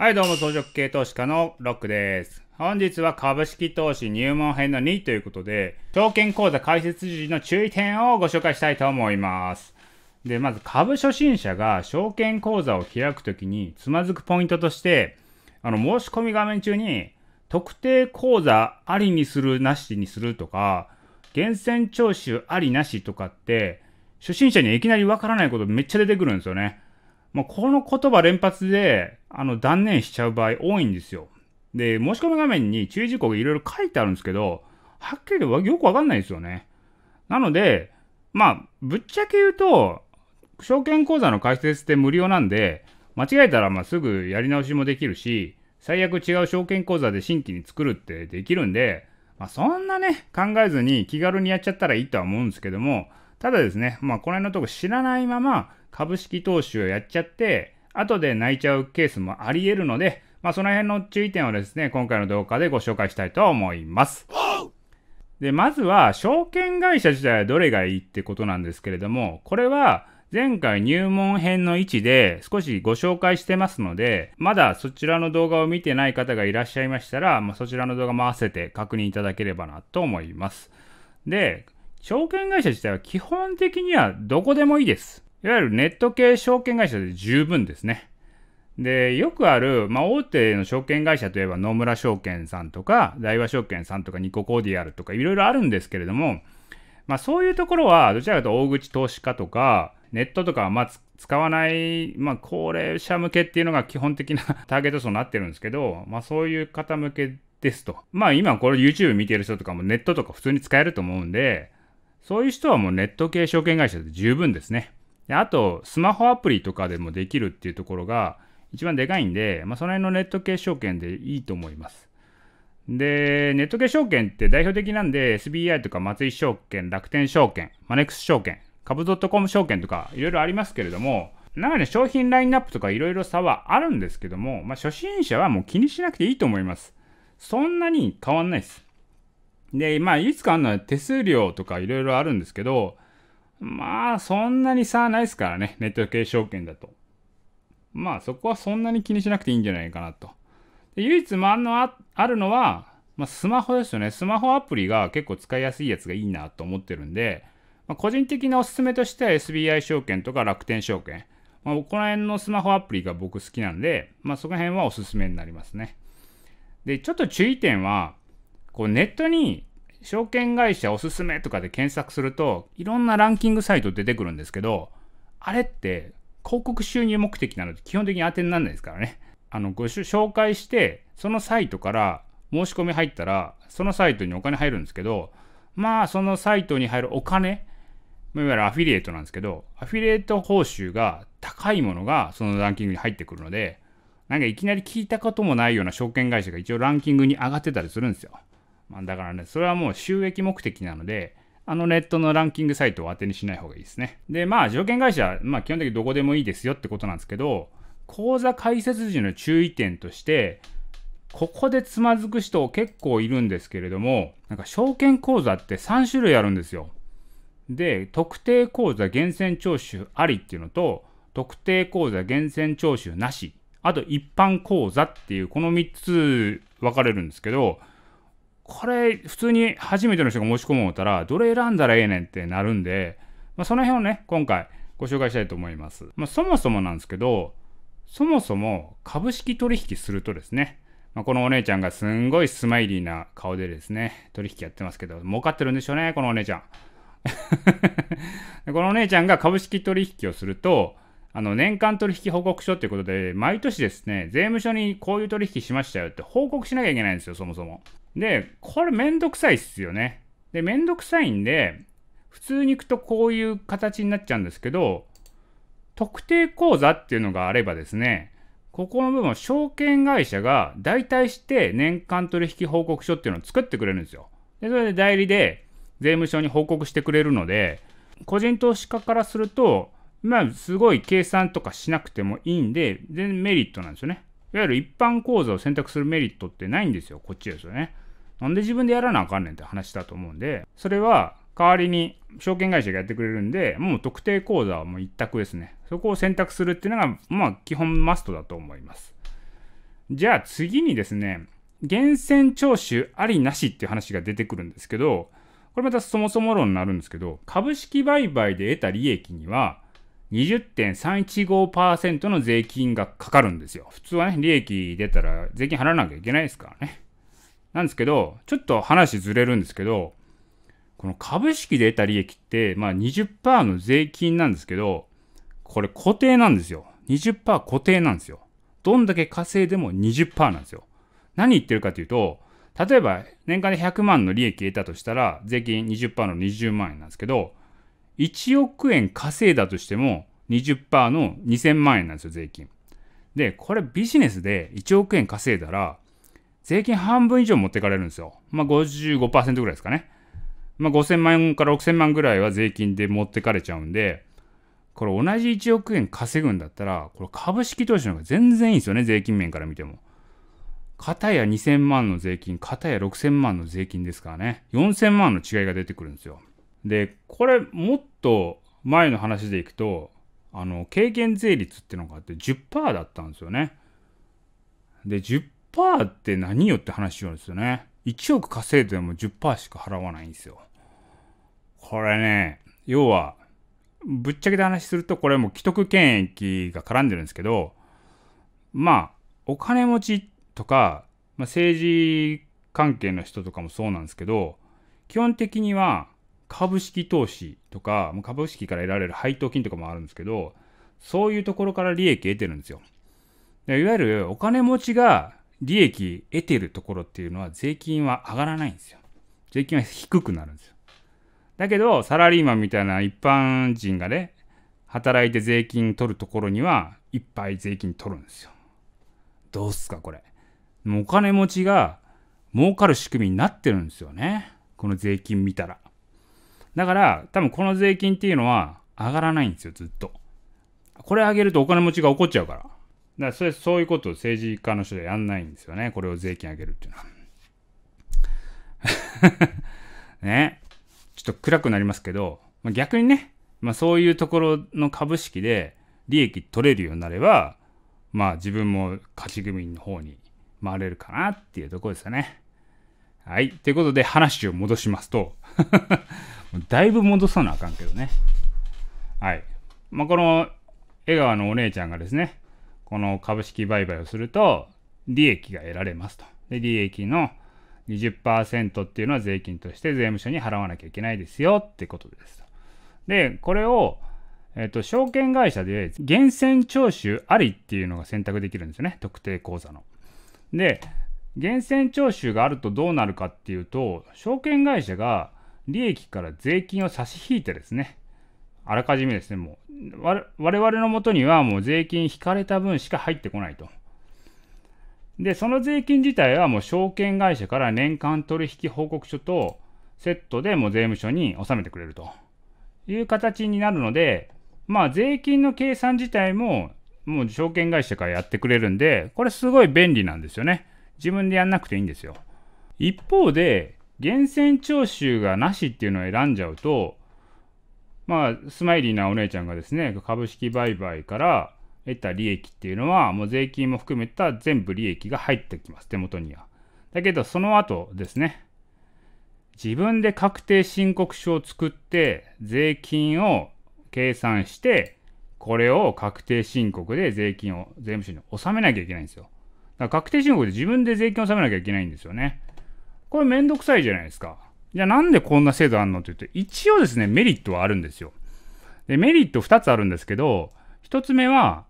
はい、どうも、増殖系投資家のロックです。本日は株式投資入門編の2ということで、証券講座開設時の注意点をご紹介したいと思います。で、まず株初心者が証券講座を開くときにつまずくポイントとして、あの、申し込み画面中に、特定口座ありにするなしにするとか、源泉徴収ありなしとかって、初心者にいきなりわからないことめっちゃ出てくるんですよね。まうこの言葉連発で、あの、断念しちゃう場合多いんですよ。で、申し込み画面に注意事項がいろいろ書いてあるんですけど、はっきりとよくわかんないですよね。なので、まあ、ぶっちゃけ言うと、証券口座の開設って無料なんで、間違えたらますぐやり直しもできるし、最悪違う証券口座で新規に作るってできるんで、まあ、そんなね、考えずに気軽にやっちゃったらいいとは思うんですけども、ただですね、まあ、この辺のとこ知らないまま株式投資をやっちゃって、後で泣いちゃうケースもあり得るので、まあ、その辺の注意点をですね、今回の動画でご紹介したいと思います。で、まずは、証券会社自体はどれがいいってことなんですけれども、これは、前回入門編の位置で少しご紹介してますので、まだそちらの動画を見てない方がいらっしゃいましたら、まあ、そちらの動画も合わせて確認いただければなと思います。で、証券会社自体は基本的にはどこでもいいです。いわゆるネット系証券会社で十分ですね。で、よくある、まあ、大手の証券会社といえば野村証券さんとか、大和証券さんとか、ニココーディアルとか、いろいろあるんですけれども、まあ、そういうところは、どちらかと大口投資家とか、ネットとかはまあ使わない、まあ、高齢者向けっていうのが基本的な ターゲット層になってるんですけど、まあ、そういう方向けですと。まあ今これ YouTube 見てる人とかもネットとか普通に使えると思うんで、そういう人はもうネット系証券会社で十分ですね。であと、スマホアプリとかでもできるっていうところが一番でかいんで、まあ、その辺のネット系証券でいいと思います。で、ネット系証券って代表的なんで、SBI とか松井証券、楽天証券、マネックス証券、株 .com 証券とかいろいろありますけれども、なので商品ラインナップとかいろいろ差はあるんですけども、まあ、初心者はもう気にしなくていいと思います。そんなに変わんないです。で、まあ、いつかあるのは手数料とかいろいろあるんですけど、まあ、そんなに差ないですからね、ネット系証券だと。まあ、そこはそんなに気にしなくていいんじゃないかなと。で唯一、まあのあ、あるのは、まあ、スマホですよね。スマホアプリが結構使いやすいやつがいいなと思ってるんで、まあ、個人的なおすすめとしては SBI 証券とか楽天証券。まあ、この辺のスマホアプリが僕好きなんで、まあ、その辺はおすすめになりますね。で、ちょっと注意点は、こうネットに証券会社おすすめとかで検索するといろんなランキングサイト出てくるんですけどあれって広告収入目的なので基本的に当てにならないですからねあのご紹介してそのサイトから申し込み入ったらそのサイトにお金入るんですけどまあそのサイトに入るお金いわゆるアフィリエイトなんですけどアフィリエイト報酬が高いものがそのランキングに入ってくるのでなんかいきなり聞いたこともないような証券会社が一応ランキングに上がってたりするんですよ。まあ、だからね、それはもう収益目的なので、あのネットのランキングサイトを当てにしない方がいいですね。で、まあ、条件会社、まあ、基本的にどこでもいいですよってことなんですけど、口座開設時の注意点として、ここでつまずく人結構いるんですけれども、なんか証券口座って3種類あるんですよ。で、特定口座厳選徴収ありっていうのと、特定口座厳選徴収なし、あと一般口座っていう、この3つ分かれるんですけど、これ普通に初めての人が申し込もうたらどれ選んだらええねんってなるんで、まあ、その辺をね今回ご紹介したいと思います、まあ、そもそもなんですけどそもそも株式取引するとですね、まあ、このお姉ちゃんがすんごいスマイリーな顔でですね取引やってますけど儲かってるんでしょうねこのお姉ちゃん このお姉ちゃんが株式取引をするとあの年間取引報告書ということで、毎年ですね、税務署にこういう取引しましたよって報告しなきゃいけないんですよ、そもそも。で、これめんどくさいっすよね。で、めんどくさいんで、普通に行くとこういう形になっちゃうんですけど、特定口座っていうのがあればですね、ここの部分は証券会社が代替して年間取引報告書っていうのを作ってくれるんですよ。で、それで代理で税務署に報告してくれるので、個人投資家からすると、まあ、すごい計算とかしなくてもいいんで、全然メリットなんですよね。いわゆる一般口座を選択するメリットってないんですよ。こっちですよね。なんで自分でやらなあかんねんって話だと思うんで、それは代わりに証券会社がやってくれるんで、もう特定口座はもう一択ですね。そこを選択するっていうのが、まあ基本マストだと思います。じゃあ次にですね、源泉徴収ありなしっていう話が出てくるんですけど、これまたそもそも論になるんですけど、株式売買で得た利益には、20.315%の税金がかかるんですよ。普通はね、利益出たら税金払わなきゃいけないですからね。なんですけど、ちょっと話ずれるんですけど、この株式で得た利益って、まあ20%の税金なんですけど、これ固定なんですよ。20%固定なんですよ。どんだけ稼いでも20%なんですよ。何言ってるかというと、例えば年間で100万の利益得たとしたら、税金20%の20万円なんですけど、1億円稼いだとしても20%の2000万円なんですよ、税金。で、これビジネスで1億円稼いだら、税金半分以上持ってかれるんですよ。まあ55%ぐらいですかね。まあ5000万から6000万ぐらいは税金で持ってかれちゃうんで、これ同じ1億円稼ぐんだったら、これ株式投資の方が全然いいんですよね、税金面から見ても。片や2000万の税金、片や6000万の税金ですからね、4000万の違いが出てくるんですよ。で、これもっと前の話でいくと、あの、軽減税率ってのがあって10%だったんですよね。で、10% 10%って何よって話なんですよね。1億稼いでも10%しか払わないんですよ。これね、要は、ぶっちゃけた話すると、これも既得権益が絡んでるんですけど、まあ、お金持ちとか、まあ、政治関係の人とかもそうなんですけど、基本的には株式投資とか、株式から得られる配当金とかもあるんですけど、そういうところから利益得てるんですよ。いわゆるお金持ちが利益得てるところっていうのは税金は上がらないんですよ。税金は低くなるんですよ。だけど、サラリーマンみたいな一般人がね、働いて税金取るところには、いっぱい税金取るんですよ。どうすか、これ。お金持ちが儲かる仕組みになってるんですよね。この税金見たら。だから、多分この税金っていうのは上がらないんですよ、ずっと。これ上げるとお金持ちが怒っちゃうから。だそれそういうことを政治家の人はやんないんですよね。これを税金上げるっていうのは。ね。ちょっと暗くなりますけど、まあ、逆にね、まあ、そういうところの株式で利益取れるようになれば、まあ自分も勝ち組の方に回れるかなっていうところですよね。はい。ということで話を戻しますと だいぶ戻さなあかんけどね。はい。まあこの江川のお姉ちゃんがですね、この株式売買をすると、利益が得られますと。で、利益の20%っていうのは税金として税務署に払わなきゃいけないですよってことですと。で、これを、えっと、証券会社で源泉徴収ありっていうのが選択できるんですよね。特定口座の。で、源泉徴収があるとどうなるかっていうと、証券会社が利益から税金を差し引いてですね、あらかじめですね、もう、我々のもとにはもう税金引かれた分しか入ってこないと。で、その税金自体はもう証券会社から年間取引報告書とセットでもう税務署に納めてくれるという形になるので、まあ税金の計算自体ももう証券会社からやってくれるんで、これすごい便利なんですよね。自分でやんなくていいんですよ。一方で、源泉徴収がなしっていうのを選んじゃうと、まあ、スマイリーなお姉ちゃんがですね、株式売買から得た利益っていうのは、もう税金も含めた全部利益が入ってきます、手元には。だけど、その後ですね、自分で確定申告書を作って、税金を計算して、これを確定申告で税金を税務署に納めなきゃいけないんですよ。だから確定申告で自分で税金を納めなきゃいけないんですよね。これめんどくさいじゃないですか。じゃあなんでこんな制度あんのって言って、一応ですね、メリットはあるんですよ。で、メリット2つあるんですけど、1つ目は、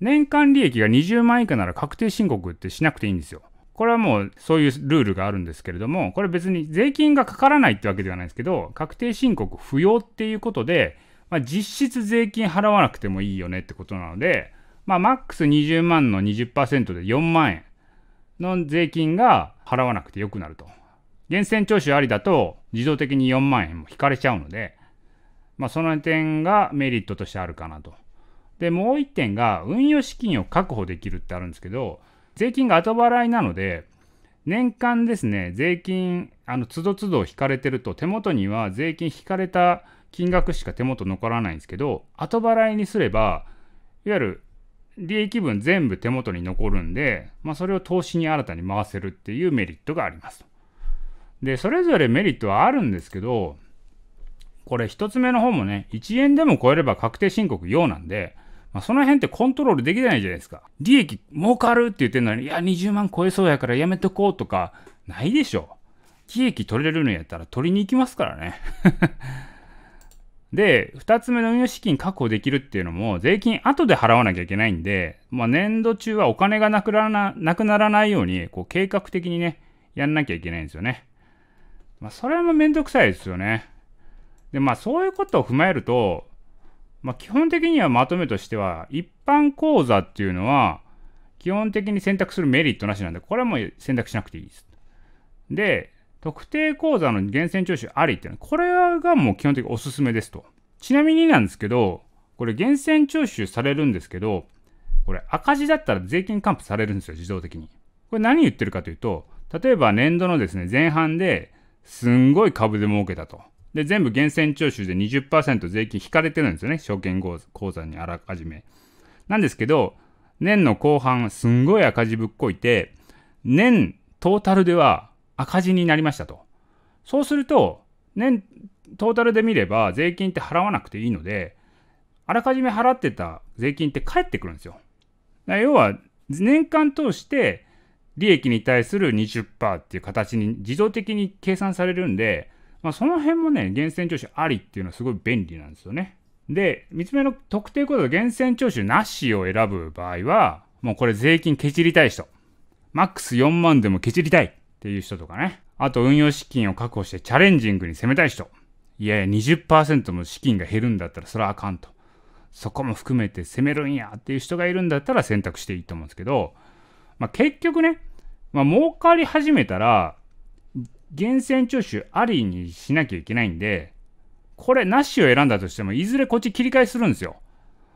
年間利益が20万以下なら確定申告ってしなくていいんですよ。これはもうそういうルールがあるんですけれども、これ別に税金がかからないってわけではないですけど、確定申告不要っていうことで、まあ、実質税金払わなくてもいいよねってことなので、まあ、マックス20万の20%で4万円の税金が払わなくてよくなると。源泉徴収ありだと自動的に4万円も引かれちゃうので、まあ、その点がメリットとしてあるかなと。で、もう1点が運用資金を確保できるってあるんですけど、税金が後払いなので、年間ですね、税金、あの、つどつど引かれてると、手元には税金引かれた金額しか手元残らないんですけど、後払いにすれば、いわゆる利益分全部手元に残るんで、まあ、それを投資に新たに回せるっていうメリットがあります。で、それぞれメリットはあるんですけど、これ1つ目の方もね、1円でも超えれば確定申告用なんで、まあ、その辺ってコントロールできないじゃないですか。利益儲かるって言ってんのに、いや、20万超えそうやからやめとこうとか、ないでしょ。利益取れるのやったら取りに行きますからね。で、2つ目の運用資金確保できるっていうのも、税金後で払わなきゃいけないんで、まあ、年度中はお金がなくならななくならないように、こう計画的にね、やんなきゃいけないんですよね。まあ、それもめんどくさいですよね。で、まあ、そういうことを踏まえると、まあ、基本的にはまとめとしては、一般講座っていうのは、基本的に選択するメリットなしなんで、これはもう選択しなくていいです。で、特定講座の源泉徴収ありっていうのは、これがもう基本的におすすめですと。ちなみになんですけど、これ源泉徴収されるんですけど、これ赤字だったら税金還付されるんですよ、自動的に。これ何言ってるかというと、例えば年度のですね、前半ですんごい株で儲けたと。で、全部源泉徴収で20%税金引かれてるんですよね。証券口座にあらかじめ。なんですけど、年の後半、すんごい赤字ぶっこいて、年トータルでは赤字になりましたと。そうすると、年トータルで見れば税金って払わなくていいので、あらかじめ払ってた税金って返ってくるんですよ。要は、年間通して利益に対する20%っていう形に自動的に計算されるんで、まあ、その辺もね、源泉徴収ありっていうのはすごい便利なんですよね。で、3つ目の特定行動、源泉徴収なしを選ぶ場合は、もうこれ税金けちりたい人。マックス4万でもけちりたいっていう人とかね。あと運用資金を確保してチャレンジングに攻めたい人。いやいや20%も資金が減るんだったらそれはあかんと。そこも含めて攻めるんやっていう人がいるんだったら選択していいと思うんですけど、まあ、結局ね、まあ、儲かり始めたら、源泉徴収ありにしなきゃいけないんで、これなしを選んだとしても、いずれこっち切り替えするんですよ。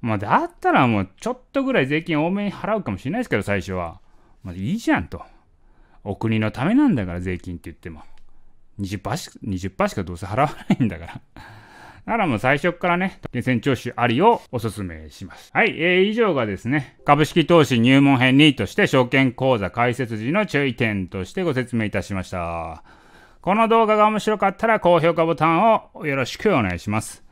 まあ、だったらもうちょっとぐらい税金多めに払うかもしれないですけど、最初は。まあ、いいじゃんと。お国のためなんだから、税金って言っても。20%, 20しかどうせ払わないんだからならもう最初からね、源泉徴収ありをお勧めします。はい、えー、以上がですね、株式投資入門編2として証券講座開設時の注意点としてご説明いたしました。この動画が面白かったら高評価ボタンをよろしくお願いします。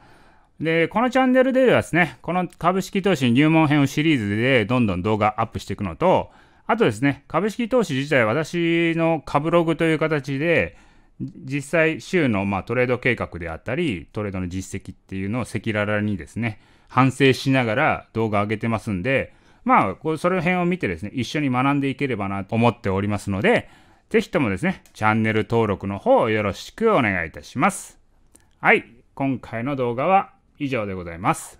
で、このチャンネルではですね、この株式投資入門編をシリーズでどんどん動画アップしていくのと、あとですね、株式投資自体私の株ログという形で、実際週のまトレード計画であったりトレードの実績っていうのを赤裸々にですね反省しながら動画上げてますんでまあその辺を見てですね一緒に学んでいければなと思っておりますので是非ともですねチャンネル登録の方よろしくお願いいたしますはい今回の動画は以上でございます